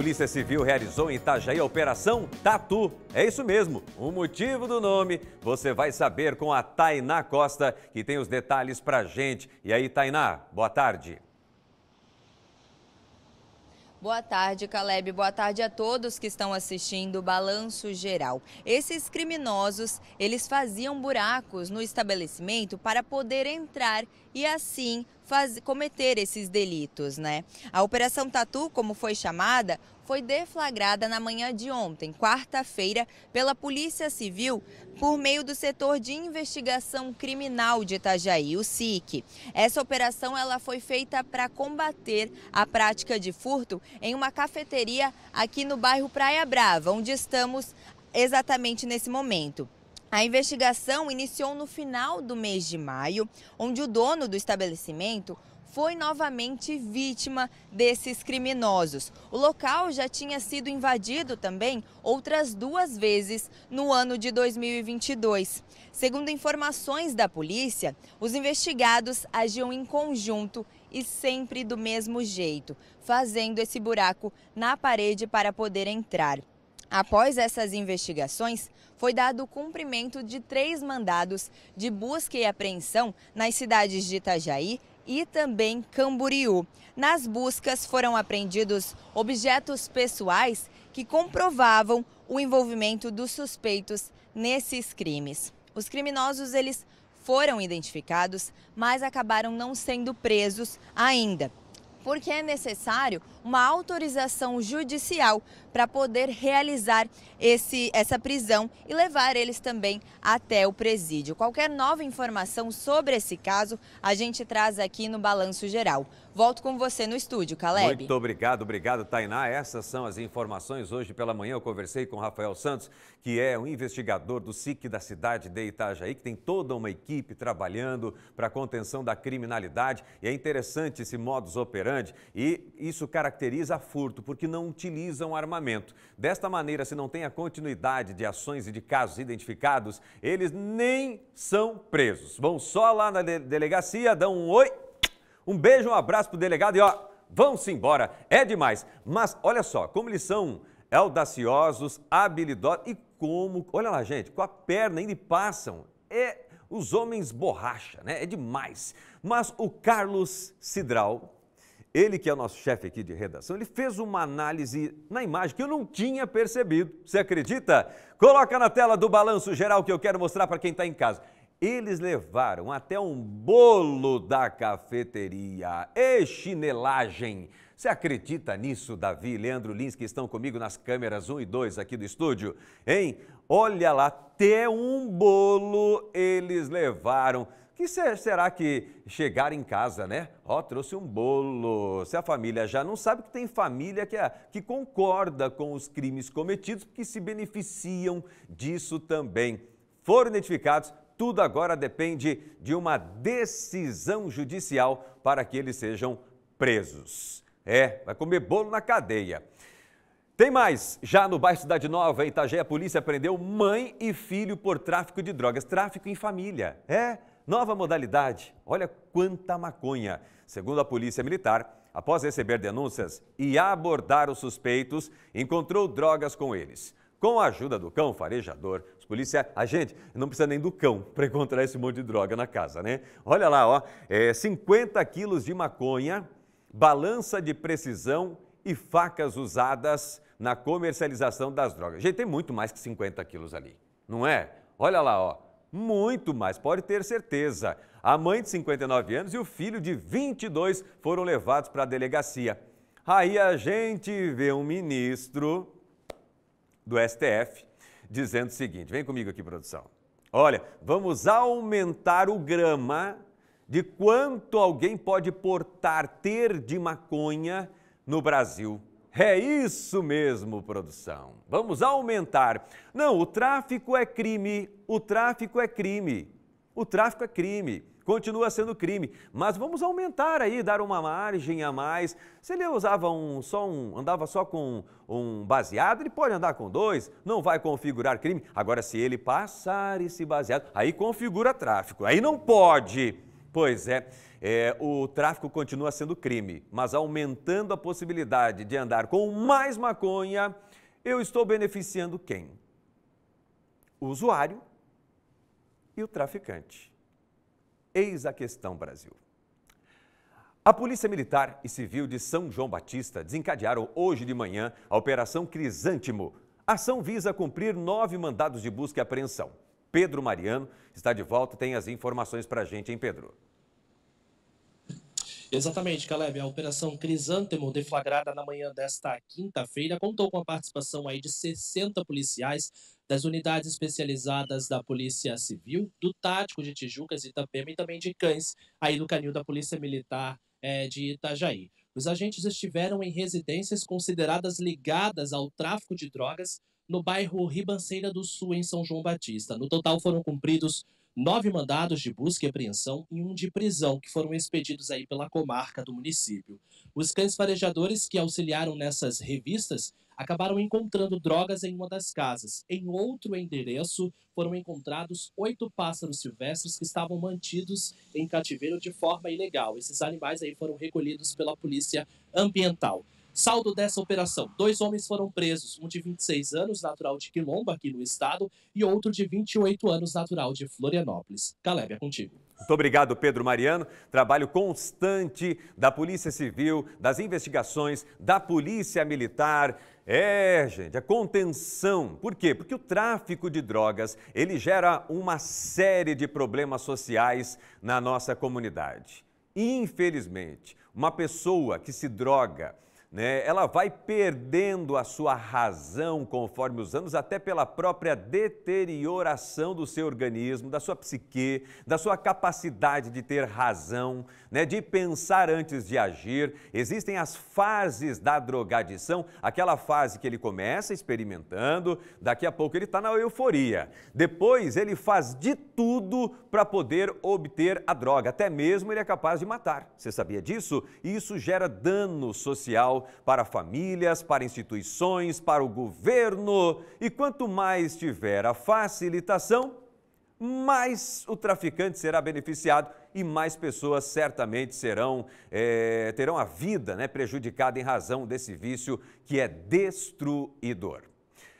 Polícia Civil realizou em Itajaí a Operação Tatu. É isso mesmo, o motivo do nome você vai saber com a Tainá Costa, que tem os detalhes pra gente. E aí, Tainá, boa tarde. Boa tarde, Caleb. Boa tarde a todos que estão assistindo o Balanço Geral. Esses criminosos, eles faziam buracos no estabelecimento para poder entrar e assim faz, cometer esses delitos, né? A Operação Tatu, como foi chamada, foi deflagrada na manhã de ontem, quarta-feira, pela Polícia Civil por meio do setor de investigação criminal de Itajaí, o SIC. Essa operação ela foi feita para combater a prática de furto em uma cafeteria aqui no bairro Praia Brava, onde estamos exatamente nesse momento. A investigação iniciou no final do mês de maio, onde o dono do estabelecimento foi novamente vítima desses criminosos. O local já tinha sido invadido também outras duas vezes no ano de 2022. Segundo informações da polícia, os investigados agiam em conjunto e sempre do mesmo jeito, fazendo esse buraco na parede para poder entrar. Após essas investigações, foi dado o cumprimento de três mandados de busca e apreensão nas cidades de Itajaí e também Camboriú. Nas buscas foram apreendidos objetos pessoais que comprovavam o envolvimento dos suspeitos nesses crimes. Os criminosos eles foram identificados, mas acabaram não sendo presos ainda porque é necessário uma autorização judicial para poder realizar esse, essa prisão e levar eles também até o presídio. Qualquer nova informação sobre esse caso, a gente traz aqui no Balanço Geral. Volto com você no estúdio, Caleb. Muito obrigado, obrigado, Tainá. Essas são as informações. Hoje pela manhã eu conversei com Rafael Santos, que é um investigador do SIC da cidade de Itajaí, que tem toda uma equipe trabalhando para a contenção da criminalidade. E é interessante esse modus operandi grande e isso caracteriza furto, porque não utilizam armamento. Desta maneira, se não tem a continuidade de ações e de casos identificados, eles nem são presos. Vão só lá na delegacia, dão um oi, um beijo, um abraço pro delegado e ó, vão-se embora. É demais. Mas olha só, como eles são audaciosos, habilidosos e como, olha lá, gente, com a perna ainda passam. É os homens borracha, né? É demais. Mas o Carlos Cidral ele, que é o nosso chefe aqui de redação, ele fez uma análise na imagem que eu não tinha percebido. Você acredita? Coloca na tela do balanço geral que eu quero mostrar para quem está em casa. Eles levaram até um bolo da cafeteria e chinelagem. Você acredita nisso, Davi e Leandro Lins, que estão comigo nas câmeras 1 e 2 aqui do estúdio? Hein? Olha lá, até um bolo eles levaram. Que será que chegar em casa, né? Ó, oh, trouxe um bolo. Se a família já não sabe que tem família que, é, que concorda com os crimes cometidos, que se beneficiam disso também. Foram identificados, tudo agora depende de uma decisão judicial para que eles sejam presos. É, vai comer bolo na cadeia. Tem mais. Já no bairro Cidade Nova, em Itajaí, a polícia prendeu mãe e filho por tráfico de drogas. Tráfico em família. É, Nova modalidade. Olha quanta maconha. Segundo a Polícia Militar, após receber denúncias e abordar os suspeitos, encontrou drogas com eles. Com a ajuda do cão farejador, os policiais. A gente não precisa nem do cão para encontrar esse monte de droga na casa, né? Olha lá, ó. É 50 quilos de maconha, balança de precisão e facas usadas na comercialização das drogas. Gente, tem muito mais que 50 quilos ali, não é? Olha lá, ó. Muito mais, pode ter certeza. A mãe de 59 anos e o filho de 22 foram levados para a delegacia. Aí a gente vê um ministro do STF dizendo o seguinte: vem comigo aqui, produção. Olha, vamos aumentar o grama de quanto alguém pode portar, ter de maconha no Brasil. É isso mesmo, produção. Vamos aumentar. Não, o tráfico é crime. O tráfico é crime. O tráfico é crime. Continua sendo crime. Mas vamos aumentar aí, dar uma margem a mais. Se ele usava um, só um, andava só com um baseado, ele pode andar com dois, não vai configurar crime. Agora, se ele passar esse baseado, aí configura tráfico. Aí não pode. Pois é, é, o tráfico continua sendo crime, mas aumentando a possibilidade de andar com mais maconha, eu estou beneficiando quem? O usuário e o traficante. Eis a questão, Brasil. A Polícia Militar e Civil de São João Batista desencadearam hoje de manhã a Operação Crisântimo. A ação visa cumprir nove mandados de busca e apreensão. Pedro Mariano está de volta, e tem as informações para a gente, hein, Pedro? Exatamente, Caleb. A Operação Crisântemo, deflagrada na manhã desta quinta-feira, contou com a participação aí de 60 policiais das unidades especializadas da Polícia Civil, do Tático de Tijucas e Itapema e também de Cães, aí do canil da Polícia Militar é, de Itajaí. Os agentes estiveram em residências consideradas ligadas ao tráfico de drogas no bairro Ribanceira do Sul, em São João Batista. No total foram cumpridos nove mandados de busca e apreensão e um de prisão, que foram expedidos aí pela comarca do município. Os cães farejadores que auxiliaram nessas revistas acabaram encontrando drogas em uma das casas. Em outro endereço, foram encontrados oito pássaros silvestres que estavam mantidos em cativeiro de forma ilegal. Esses animais aí foram recolhidos pela polícia ambiental. Saldo dessa operação: dois homens foram presos, um de 26 anos, natural de Quilomba, aqui no estado, e outro de 28 anos, natural de Florianópolis. Caleb, é contigo. Muito obrigado, Pedro Mariano. Trabalho constante da Polícia Civil, das investigações, da Polícia Militar. É, gente, a é contenção. Por quê? Porque o tráfico de drogas, ele gera uma série de problemas sociais na nossa comunidade. Infelizmente, uma pessoa que se droga, né, ela vai perdendo a sua razão conforme os anos, até pela própria deterioração do seu organismo, da sua psique, da sua capacidade de ter razão, né, de pensar antes de agir. Existem as fases da drogadição, aquela fase que ele começa experimentando, daqui a pouco ele está na euforia. Depois ele faz de tudo para poder obter a droga, até mesmo ele é capaz de matar. Você sabia disso? E isso gera dano social para famílias, para instituições, para o governo. E quanto mais tiver a facilitação, mais o traficante será beneficiado e mais pessoas certamente serão é, terão a vida né, prejudicada em razão desse vício que é destruidor.